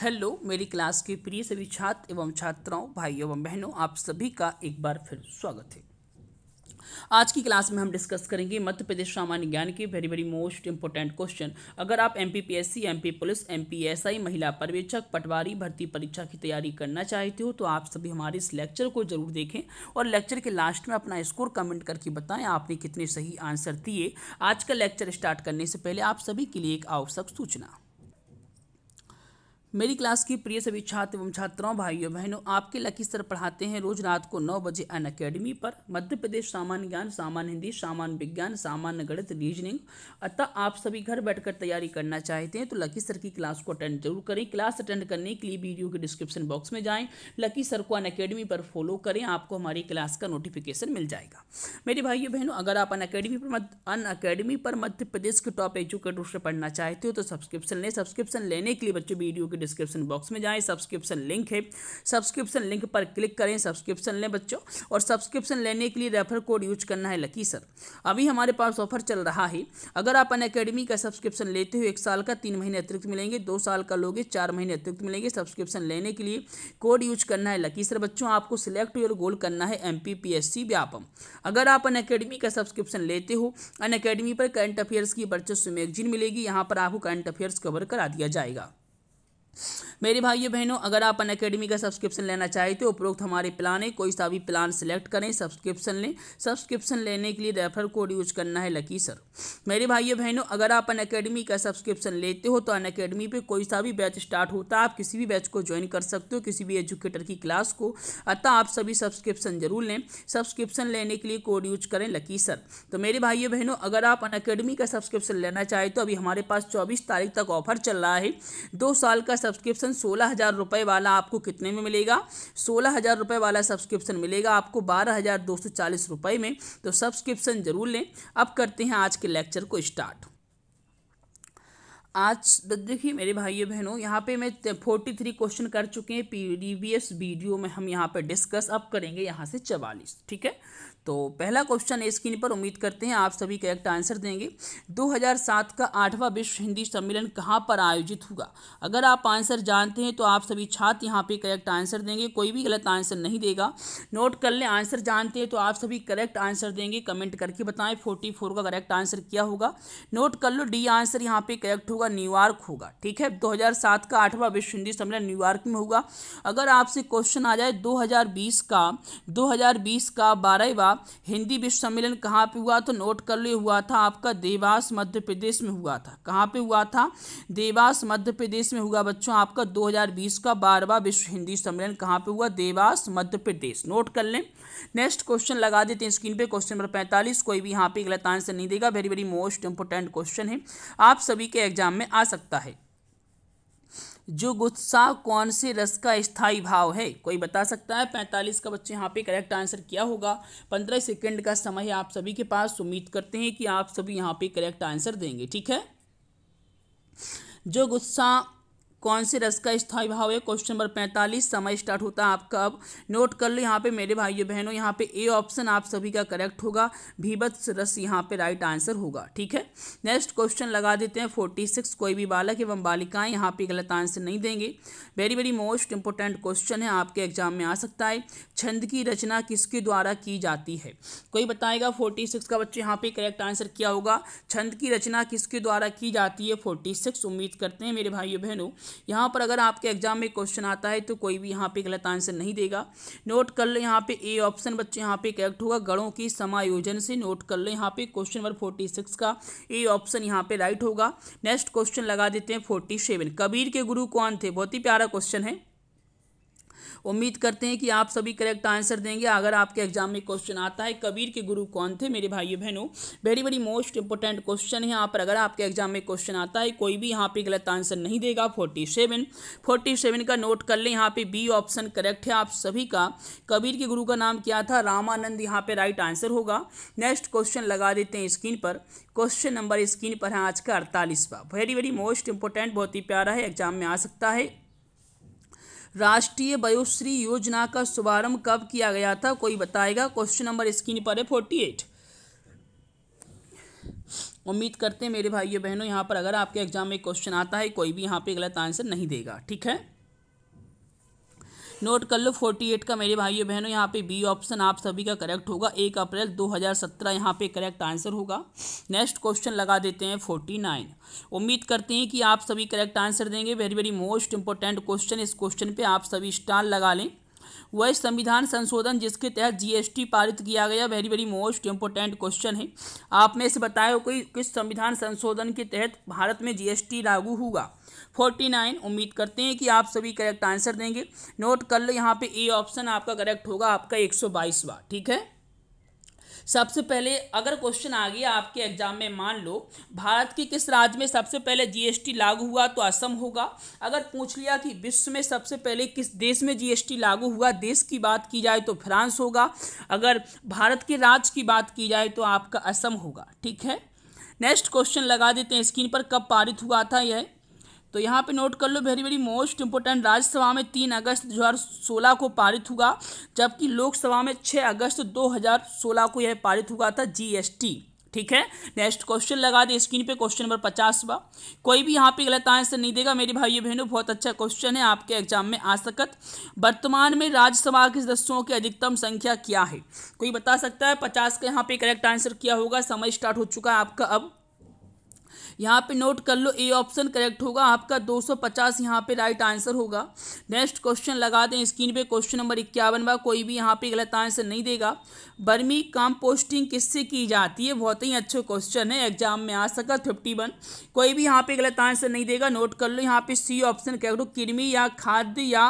hello मेरी class के प्रिय सभी छात्र एवं छात्राओं भाई एवं बहनों आप सभी का एक बार फिर स्वागत है आज की क्लास में हम डिस्कस करेंगे मध्य प्रदेश सामान्य ज्ञान के very very most important question अगर आप एम पी पुलिस एम महिला पर्यवेक्षक पटवारी भर्ती परीक्षा की तैयारी करना चाहते हो तो आप सभी हमारे इस लेक्चर को जरूर देखें और लेक्चर के लास्ट में अपना स्कोर कमेंट करके बताएं आपने कितने सही आंसर दिए आज का लेक्चर स्टार्ट करने से पहले आप सभी के लिए एक आवश्यक सूचना मेरी क्लास की प्रिय सभी छात्र एवं छात्राओं भाइयों बहनों आपके लकी सर पढ़ाते हैं रोज रात को नौ बजे अन अकेडमी पर मध्य प्रदेश सामान्य ज्ञान सामान्य हिंदी सामान्य विज्ञान सामान्य गणित रीजनिंग अतः आप सभी घर बैठकर तैयारी करना चाहते हैं तो लकी सर की क्लास को अटेंड जरूर करें क्लास अटेंड करने के लिए वीडियो के डिस्क्रिप्शन बॉक्स में जाएँ लकी सर को अन अकेडमी पर फॉलो करें आपको हमारी क्लास का नोटिफिकेशन मिल जाएगा मेरे भाइयों बहनों अगर आप अन अकेडमी पर अन अकेडमी पर मध्य प्रदेश के टॉप एजुकेटर से पढ़ना चाहते हो तो सब्सक्रिप्शन लें सब्सक्रिप्शन लेने के लिए बच्चों वीडियो के डिस्क्रिप्शन बॉक्स में जाएं सब्सक्रिप्शन लिंक है सब्सक्रिप्शन लिंक पर क्लिक करें सब्सक्रिप्शन लें बच्चों और सब्सक्रिप्शन लेने के लिए रेफर कोड यूज करना है लकी सर अभी हमारे पास ऑफर चल रहा है अगर आप अन अकेडमी का सब्सक्रिप्शन लेते हो एक साल का तीन महीने अतिरिक्त मिलेंगे दो साल का लोगे चार महीने अतिरिक्त मिलेंगे सब्सक्रिप्शन लेने के लिए कोड यूज करना है लकी सर बच्चों आपको सिलेक्ट योर गोल करना है एम व्यापम अगर आप अन अकेडमी का सब्सक्रिप्शन लेते हो अन अकेडमी पर करंट अफेयर्स की वर्चस्व मैगजीन मिलेगी यहाँ पर आपको करंट अफेयर्स कवर करा दिया जाएगा मेरे भाइयों बहनों अगर आप अन अकेडमी का सब्सक्रिप्शन लेना चाहते हो उपरोक्त हमारे प्लान है कोई सा भी प्लान सेलेक्ट करें सब्सक्रिप्शन लें सब्सक्रिप्शन लेने के लिए रेफर कोड यूज करना है लकी सर मेरे भाइयों बहनों अगर आप अन अकेडमी का सब्सक्रिप्शन लेते हो तो अन अकेडमी पर कोई सा भी बैच स्टार्ट होता है आप किसी भी बैच को ज्वाइन कर सकते हो किसी भी एजुकेटर की क्लास को अतः आप सभी सब्सक्रिप्शन जरूर लें सब्सक्रिप्शन लेने के लिए कोड यूज करें लकी सर तो मेरे भाइयों बहनों अगर आप अन अकेडमी का सब्सक्रिप्शन लेना चाहें तो अभी हमारे पास चौबीस तारीख तक ऑफर चल रहा है दो साल का सब्सक्रिप्शन सोलह हज़ार रुपये वाला आपको कितने में मिलेगा सोलह हज़ार रुपये वाला सब्सक्रिप्शन मिलेगा आपको बारह हज़ार दो सौ चालीस रुपये में तो सब्सक्रिप्शन ज़रूर लें अब करते हैं आज के लेक्चर को स्टार्ट आज देखिए मेरे भाइयों बहनों यहाँ पे मैं फोर्टी थ्री क्वेश्चन कर चुके हैं प्रीवियस वीडियो में हम यहाँ पे डिस्कस अब करेंगे यहाँ से चवालीस ठीक है तो पहला क्वेश्चन है स्क्रीन पर उम्मीद करते हैं आप सभी करेक्ट आंसर देंगे 2007 का आठवां विश्व हिंदी सम्मेलन कहाँ पर आयोजित हुआ अगर आप आंसर जानते हैं तो आप सभी छात्र यहाँ पे करेक्ट आंसर देंगे कोई भी गलत आंसर नहीं देगा नोट कर लें आंसर जानते हैं तो आप सभी करेक्ट आंसर देंगे कमेंट करके बताएं फोर्टी फोर का करेक्ट आंसर क्या होगा नोट कर लो डी आंसर यहाँ पर करेक्ट होगा न्यूयॉर्क होगा ठीक है दो का आठवां विश्व हिंदी सम्मेलन न्यूयॉर्क में होगा अगर आपसे क्वेश्चन आ जाए दो का दो का बारहवा हिंदी विश्व सम्मेलन कहाँ पे हुआ तो नोट कर लिए हुआ था आपका देवास मध्य प्रदेश में हुआ था कहाँ पे हुआ था देवास मध्य प्रदेश में हुआ बच्चों आपका 2020 का बारहवा विश्व हिंदी सम्मेलन कहाँ पे हुआ देवास मध्य प्रदेश नोट कर लें नेक्स्ट क्वेश्चन लगा देते हैं स्क्रीन पे क्वेश्चन नंबर पैंतालीस कोई भी यहाँ पे गलत आंसर नहीं देगा very very most important question है आप सभी के एग्जाम में आ सकता है जो गुस्सा कौन से रस का स्थायी भाव है कोई बता सकता है पैंतालीस का बच्चे यहाँ पे करेक्ट आंसर क्या होगा पंद्रह सेकेंड का समय है आप सभी के पास उम्मीद करते हैं कि आप सभी यहाँ पे करेक्ट आंसर देंगे ठीक है जो गुस्सा कौन से रस का स्थायी भाव है क्वेश्चन नंबर पैंतालीस समय स्टार्ट होता है आपका अब नोट कर लो यहाँ पे मेरे भाइयों बहनों यहाँ पे ए ऑप्शन आप सभी का करेक्ट होगा भीभत्स रस यहाँ पे राइट आंसर होगा ठीक है नेक्स्ट क्वेश्चन लगा देते हैं फोर्टी सिक्स कोई भी बालक एवं बालिकाएं यहाँ पे गलत आंसर नहीं देंगे very very most important question है आपके एग्जाम में आ सकता है छंद की रचना किसके द्वारा की जाती है कोई बताएगा फोर्टी सिक्स का बच्चे यहाँ पे करेक्ट आंसर क्या होगा छंद की रचना किसके द्वारा की जाती है फोर्टी सिक्स उम्मीद करते हैं मेरे भाइयों बहनों यहाँ पर अगर आपके एग्जाम में क्वेश्चन आता है तो कोई भी यहाँ पे गलत आंसर नहीं देगा नोट कर ले यहाँ पे ए ऑप्शन बच्चे यहाँ पे करेक्ट होगा गणों की समायोजन से नोट कर ले यहाँ पे क्वेश्चन नंबर फोर्टी सिक्स का ए ऑप्शन यहाँ पे राइट होगा नेक्स्ट क्वेश्चन लगा देते हैं फोर्टी सेवन कबीर के गुरु कौन थे बहुत ही प्यारा क्वेश्चन है उम्मीद करते हैं कि आप सभी करेक्ट आंसर देंगे अगर आपके एग्जाम में क्वेश्चन आता है कबीर के गुरु कौन थे मेरे भाइयों बहनों very very most important question है यहाँ पर अगर आपके एग्जाम में क्वेश्चन आता है कोई भी यहाँ पे गलत आंसर नहीं देगा फोर्टी सेवन फोर्टी सेवन का नोट कर लें यहाँ पे बी ऑप्शन करेक्ट है आप सभी का कबीर के गुरु का नाम क्या था रामानंद यहाँ पे राइट आंसर होगा नेक्स्ट क्वेश्चन लगा देते हैं स्क्रीन पर क्वेश्चन नंबर स्क्रीन पर है आज का अड़तालीसवा वेरी वेरी मोस्ट इंपॉर्टेंट बहुत ही प्यारा है एग्जाम में आ सकता है राष्ट्रीय वयोश्री योजना का शुभारंभ कब किया गया था कोई बताएगा क्वेश्चन नंबर स्क्रीन पर है फोर्टी एट उम्मीद करते हैं मेरे भाइयों बहनों यहाँ पर अगर आपके एग्जाम में क्वेश्चन आता है कोई भी यहाँ पे गलत आंसर नहीं देगा ठीक है नोट कर लो फोर्टी एट का मेरे भाइयों बहनों यहाँ पे बी ऑप्शन आप सभी का करेक्ट होगा एक अप्रैल दो हज़ार सत्रह यहाँ पे करेक्ट आंसर होगा नेक्स्ट क्वेश्चन लगा देते हैं फोर्टी नाइन उम्मीद करते हैं कि आप सभी करेक्ट आंसर देंगे very very most important question इस क्वेश्चन पर आप सभी स्टार लगा लें वह संविधान संशोधन जिसके तहत जीएसटी पारित किया गया very very most important question है आप में से बताया कोई किस संविधान संशोधन के तहत भारत में जीएसटी लागू होगा फोर्टी नाइन उम्मीद करते हैं कि आप सभी करेक्ट आंसर देंगे नोट कर लो यहाँ पे ए ऑप्शन आपका करेक्ट होगा आपका एक सौ बाईसवा ठीक है सबसे पहले अगर क्वेश्चन आ गया आपके एग्जाम में मान लो भारत के किस राज्य में सबसे पहले जीएसटी लागू हुआ तो असम होगा अगर पूछ लिया कि विश्व में सबसे पहले किस देश में जीएसटी लागू हुआ देश की बात की जाए तो फ्रांस होगा अगर भारत के राज्य की बात की जाए तो आपका असम होगा ठीक है नेक्स्ट क्वेश्चन लगा देते हैं स्क्रीन पर कब पारित हुआ था यह तो यहाँ पे नोट कर लो very very most important Rajya Sabha में तीन अगस्त 2016 को पारित हुआ जबकि लोकसभा में छः अगस्त 2016 को यह पारित हुआ था जीएसटी ठीक है नेक्स्ट क्वेश्चन लगा दे स्क्रीन पे क्वेश्चन नंबर पचास बा कोई भी यहाँ पे गलत आंसर नहीं देगा मेरे भाइयों बहनों बहुत अच्छा क्वेश्चन है आपके एग्जाम में आ सकत वर्तमान में राज्यसभा के सदस्यों की अधिकतम संख्या क्या है कोई बता सकता है पचास का यहाँ पे करेक्ट आंसर क्या होगा समय स्टार्ट हो चुका है आपका अब यहाँ पे नोट कर लो ए ऑप्शन करेक्ट होगा आपका 250 यहाँ पे राइट आंसर होगा नेक्स्ट क्वेश्चन लगा दें स्क्रीन पे क्वेश्चन नंबर इक्यावन बा कोई भी यहाँ पे गलत आंसर नहीं देगा बर्मी कंपोस्टिंग किससे की जाती है बहुत ही अच्छे क्वेश्चन है एग्जाम में आ सका फिफ्टी वन कोई भी यहाँ पे गलत आंसर नहीं देगा नोट कर लो यहाँ पे सी ऑप्शन करेक्ट हो किरमी या खाद्य या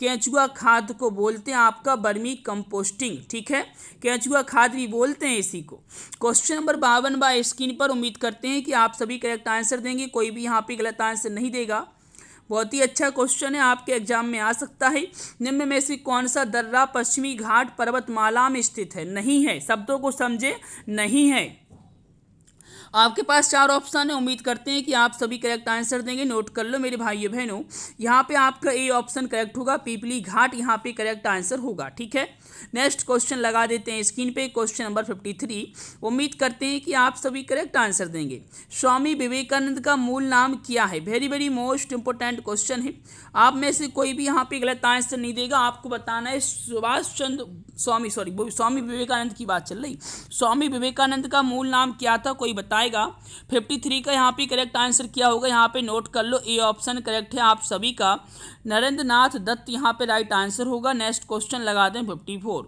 कैचुआ खाद को बोलते हैं आपका बर्मी कंपोस्टिंग ठीक है कैचुआ खाद भी बोलते हैं इसी को क्वेश्चन नंबर बावन बा स्क्रीन पर उम्मीद करते हैं कि आप सभी करेक्ट आंसर देंगे कोई भी यहाँ पे गलत आंसर नहीं देगा बहुत ही अच्छा क्वेश्चन है आपके एग्जाम में आ सकता है निम्न में से कौन सा दर्रा पश्चिमी घाट पर्वतमाला में स्थित है नहीं है शब्दों को समझे नहीं है आपके पास चार ऑप्शन है उम्मीद करते हैं कि आप सभी करेक्ट आंसर देंगे नोट कर लो मेरे भाइयों बहनों यहाँ पे आपका ए ऑप्शन करेक्ट होगा पीपली घाट यहाँ पे करेक्ट आंसर होगा ठीक है नेक्स्ट क्वेश्चन लगा देते हैं स्क्रीन पे क्वेश्चन नंबर फिफ्टी थ्री उम्मीद करते हैं कि आप सभी करेक्ट आंसर देंगे स्वामी विवेकानंद का मूल नाम क्या है very very most important question है आप में से कोई भी यहाँ पे गलत आंसर नहीं देगा आपको बताना है सुभाष चंद्र स्वामी सॉरी स्वामी विवेकानंद की बात चल रही स्वामी विवेकानंद का मूल नाम क्या था कोई बताए आएगा 53 का यहाँ पे करेक्ट आंसर किया होगा यहाँ पे नोट कर लो ए ऑप्शन करेक्ट है आप सभी का नरेंद्र नाथ दत्त यहाँ पे राइट आंसर होगा नेक्स्ट क्वेश्चन लगा दें 54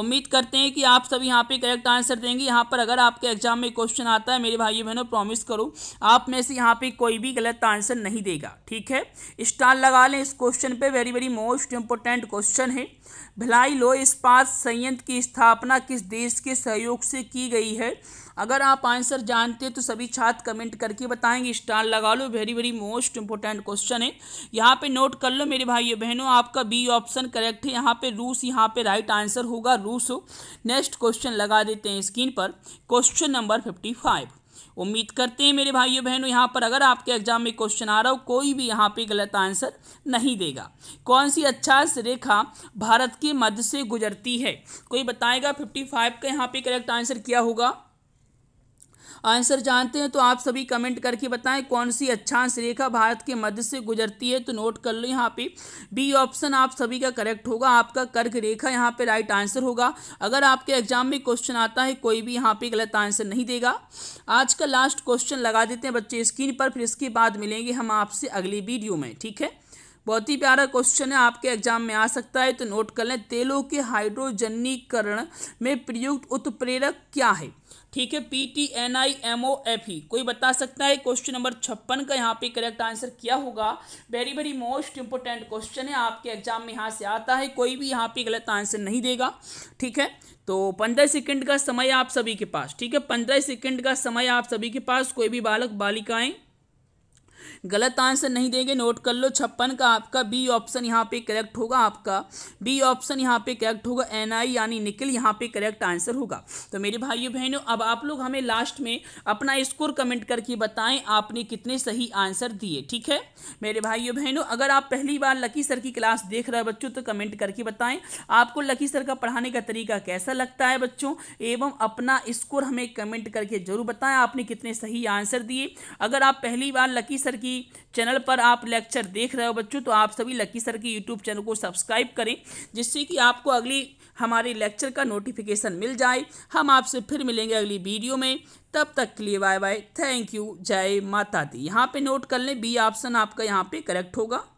उम्मीद करते हैं कि आप सभी यहाँ पे करेक्ट आंसर देंगे यहाँ पर अगर आपके एग्जाम में क्वेश्चन आता है मेरे भाई बहनों प्रॉमिस करो आप में से यहाँ पे कोई भी गलत आंसर नहीं देगा ठीक है स्टार लगा लें इस क्वेश्चन पे very very most important question है भिलाई लो इस्पात संयंत्र की स्थापना किस देश के सहयोग से की गई है अगर आप आंसर जानते हैं तो सभी छात्र कमेंट करके बताएंगे स्टार लगा लो very very most important question है यहाँ पे नोट कर लो मेरे भाइयों बहनों आपका बी ऑप्शन करेक्ट है यहाँ पे रूस यहाँ पे राइट आंसर होगा रूस हो नेक्स्ट क्वेश्चन लगा देते हैं स्क्रीन पर क्वेश्चन नंबर फिफ्टी फाइव उम्मीद करते हैं मेरे भाइयों बहनों यहाँ पर अगर आपके एग्जाम में क्वेश्चन आ रहा हो कोई भी यहाँ पे गलत आंसर नहीं देगा कौन सी अच्छा रेखा भारत के मध्य से गुजरती है कोई बताएगा फिफ्टी फाइव का यहाँ पे करेक्ट आंसर क्या होगा आंसर जानते हैं तो आप सभी कमेंट करके बताएं कौन सी अच्छांश रेखा भारत के मध्य से गुजरती है तो नोट कर लो यहाँ पे बी ऑप्शन आप सभी का करेक्ट होगा आपका कर्क रेखा यहाँ पे राइट आंसर होगा अगर आपके एग्जाम में क्वेश्चन आता है कोई भी यहाँ पे गलत आंसर नहीं देगा आज का लास्ट क्वेश्चन लगा देते हैं बच्चे स्क्रीन पर फिर इसके बाद मिलेंगे हम आपसे अगली वीडियो में ठीक है बहुत ही प्यारा क्वेश्चन है आपके एग्जाम में आ सकता है तो नोट कर लें तेलों के हाइड्रोजनीकरण में प्रयुक्त उत्प्रेरक क्या है ठीक है P T N I M O F E कोई बता सकता है क्वेश्चन नंबर छप्पन का यहाँ पे करेक्ट आंसर क्या होगा very very most important question है आपके एग्जाम में यहाँ से आता है कोई भी यहाँ पे गलत आंसर नहीं देगा ठीक है तो पंद्रह सेकंड का समय आप सभी के पास ठीक है पंद्रह सेकंड का समय आप सभी के पास कोई भी बालक बालिकाएं गलत आंसर नहीं देंगे नोट कर लो छप्पन का आपका बी ऑप्शन यहाँ पे करेक्ट होगा आपका बी ऑप्शन यहाँ पे करेक्ट होगा एन आई यानी निकल यहाँ पे करेक्ट आंसर होगा तो मेरे भाइयों बहनों अब आप लोग हमें लास्ट में अपना स्कोर कमेंट करके बताएं आपने कितने सही आंसर दिए ठीक है मेरे भाइयों बहनों अगर आप पहली बार लकी सर की क्लास देख रहे हैं बच्चों तो कमेंट करके बताएं आपको लकी सर का पढ़ाने का तरीका कैसा लगता है बच्चों एवं अपना स्कोर हमें कमेंट करके जरूर बताएं आपने कितने सही आंसर दिए अगर आप पहली बार लकी सर सर की चैनल पर आप लेक्चर देख रहे हो बच्चों तो आप सभी लक्की सर की यूट्यूब चैनल को सब्सक्राइब करें जिससे कि आपको अगली हमारे लेक्चर का नोटिफिकेशन मिल जाए हम आपसे फिर मिलेंगे अगली वीडियो में तब तक के लिए बाय बाय थैंक यू जय माता दी यहाँ पे नोट कर लें बी ऑप्शन आपका यहाँ पे करेक्ट होगा